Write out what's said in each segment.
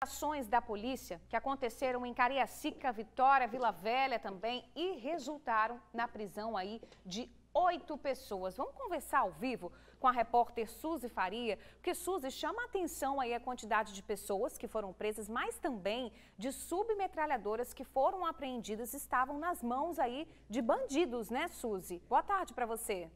ações da polícia que aconteceram em Cariacica, Vitória, Vila Velha também e resultaram na prisão aí de oito pessoas. Vamos conversar ao vivo com a repórter Suzy Faria, porque Suzy chama a atenção aí a quantidade de pessoas que foram presas, mas também de submetralhadoras que foram apreendidas estavam nas mãos aí de bandidos, né, Suzy? Boa tarde para você.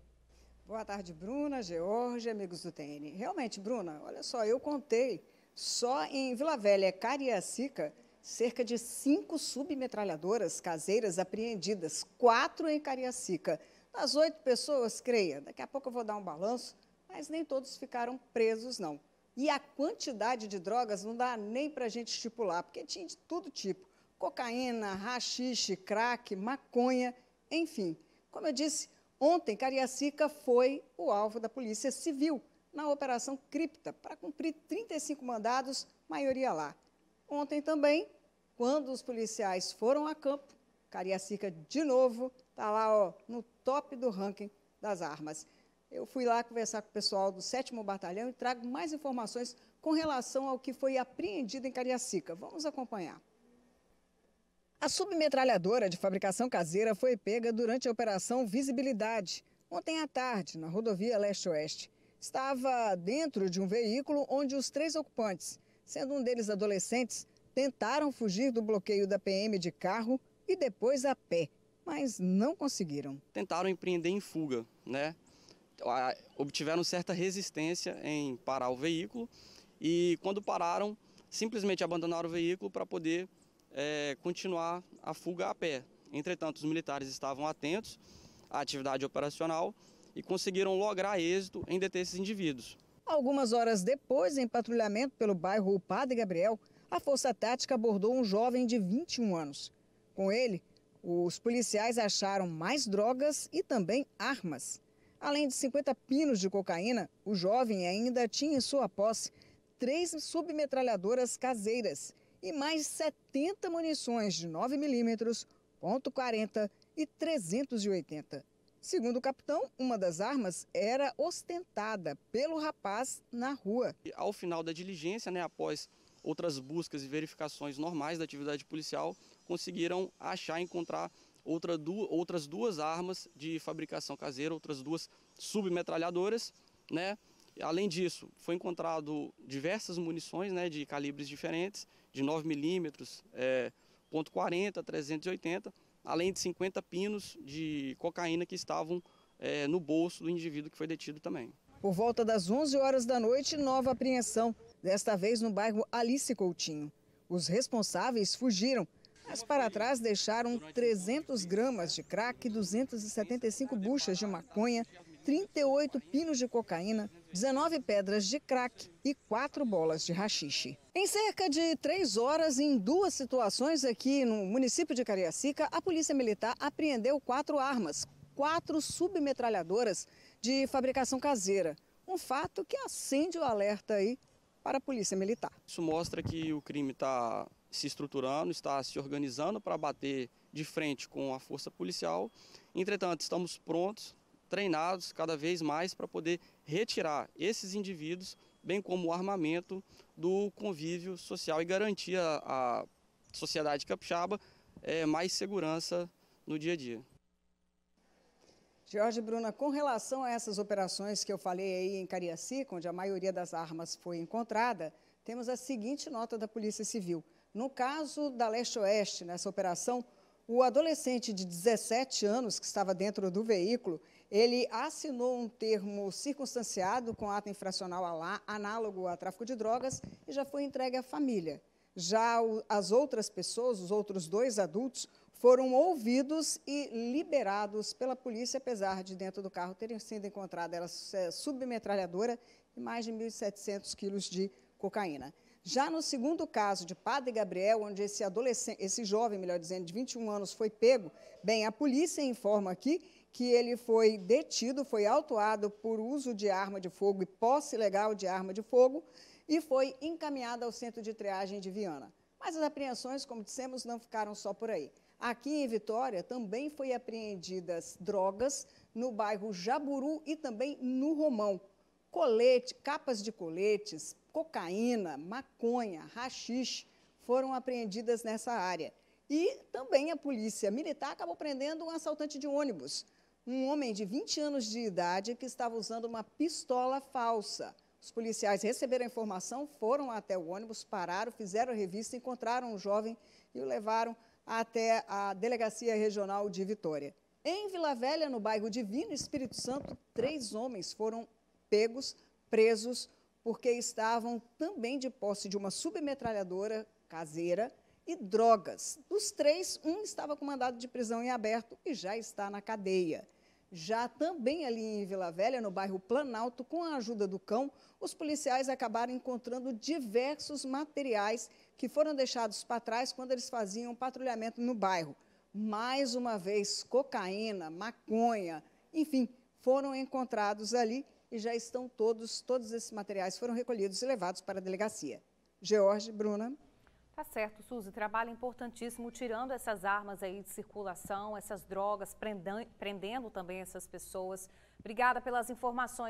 Boa tarde, Bruna, George, amigos do TN. Realmente, Bruna, olha só, eu contei só em Vila Velha e Cariacica, cerca de cinco submetralhadoras caseiras apreendidas, quatro em Cariacica. Das oito pessoas, creia, daqui a pouco eu vou dar um balanço, mas nem todos ficaram presos, não. E a quantidade de drogas não dá nem para a gente estipular, porque tinha de todo tipo: cocaína, rachixe, crack, maconha, enfim. Como eu disse, ontem Cariacica foi o alvo da Polícia Civil, na Operação Cripta, para cumprir 35 mandados, maioria lá. Ontem também, quando os policiais foram a campo, Cariacica, de novo, está lá ó, no top do ranking das armas. Eu fui lá conversar com o pessoal do 7 Batalhão e trago mais informações com relação ao que foi apreendido em Cariacica. Vamos acompanhar. A submetralhadora de fabricação caseira foi pega durante a Operação Visibilidade, ontem à tarde, na rodovia Leste-Oeste estava dentro de um veículo onde os três ocupantes, sendo um deles adolescentes, tentaram fugir do bloqueio da PM de carro e depois a pé, mas não conseguiram. Tentaram empreender em fuga, né? Obtiveram certa resistência em parar o veículo e quando pararam, simplesmente abandonaram o veículo para poder é, continuar a fuga a pé. Entretanto, os militares estavam atentos à atividade operacional e conseguiram lograr êxito em deter esses indivíduos. Algumas horas depois, em patrulhamento pelo bairro O Padre Gabriel, a Força Tática abordou um jovem de 21 anos. Com ele, os policiais acharam mais drogas e também armas. Além de 50 pinos de cocaína, o jovem ainda tinha em sua posse três submetralhadoras caseiras e mais 70 munições de 9 milímetros, .40 e 380. Segundo o capitão, uma das armas era ostentada pelo rapaz na rua. ao final da diligência, né, após outras buscas e verificações normais da atividade policial, conseguiram achar e encontrar outra du outras duas armas de fabricação caseira, outras duas submetralhadoras, né? Além disso, foi encontrado diversas munições né, de calibres diferentes, de 9mm, é, .40, 380 além de 50 pinos de cocaína que estavam é, no bolso do indivíduo que foi detido também. Por volta das 11 horas da noite, nova apreensão, desta vez no bairro Alice Coutinho. Os responsáveis fugiram, mas para trás deixaram 300 gramas de crack, 275 buchas de maconha, 38 pinos de cocaína, 19 pedras de crack e 4 bolas de rachixe. Em cerca de três horas, em duas situações aqui no município de Cariacica, a Polícia Militar apreendeu quatro armas, quatro submetralhadoras de fabricação caseira. Um fato que acende o alerta aí para a Polícia Militar. Isso mostra que o crime está se estruturando, está se organizando para bater de frente com a força policial. Entretanto, estamos prontos treinados cada vez mais para poder retirar esses indivíduos, bem como o armamento do convívio social e garantir à sociedade capixaba é, mais segurança no dia a dia. Jorge Bruna, com relação a essas operações que eu falei aí em Cariacica, onde a maioria das armas foi encontrada, temos a seguinte nota da Polícia Civil. No caso da Leste Oeste, nessa operação, o adolescente de 17 anos que estava dentro do veículo, ele assinou um termo circunstanciado com ato infracional a lá, análogo a tráfico de drogas, e já foi entregue à família. Já as outras pessoas, os outros dois adultos, foram ouvidos e liberados pela polícia, apesar de dentro do carro terem sido encontrada ela eh, submetralhadora e mais de 1.700 quilos de cocaína. Já no segundo caso de Padre Gabriel, onde esse adolescente, esse jovem, melhor dizendo, de 21 anos foi pego, bem, a polícia informa aqui que ele foi detido, foi autuado por uso de arma de fogo e posse legal de arma de fogo e foi encaminhado ao centro de triagem de Viana. Mas as apreensões, como dissemos, não ficaram só por aí. Aqui em Vitória também foi apreendidas drogas no bairro Jaburu e também no Romão. Colete, capas de coletes, cocaína, maconha, rachis foram apreendidas nessa área. E também a polícia militar acabou prendendo um assaltante de ônibus, um homem de 20 anos de idade que estava usando uma pistola falsa. Os policiais receberam a informação, foram até o ônibus, pararam, fizeram a revista, encontraram o um jovem e o levaram até a Delegacia Regional de Vitória. Em Vila Velha, no bairro Divino Espírito Santo, três homens foram pegos, presos porque estavam também de posse de uma submetralhadora caseira e drogas. Dos três, um estava com mandado de prisão em aberto e já está na cadeia. Já também ali em Vila Velha, no bairro Planalto, com a ajuda do cão, os policiais acabaram encontrando diversos materiais que foram deixados para trás quando eles faziam patrulhamento no bairro. Mais uma vez, cocaína, maconha, enfim, foram encontrados ali e já estão todos, todos esses materiais foram recolhidos e levados para a delegacia. George, Bruna. Tá certo, Suzy. Trabalho importantíssimo, tirando essas armas aí de circulação, essas drogas, prendendo também essas pessoas. Obrigada pelas informações.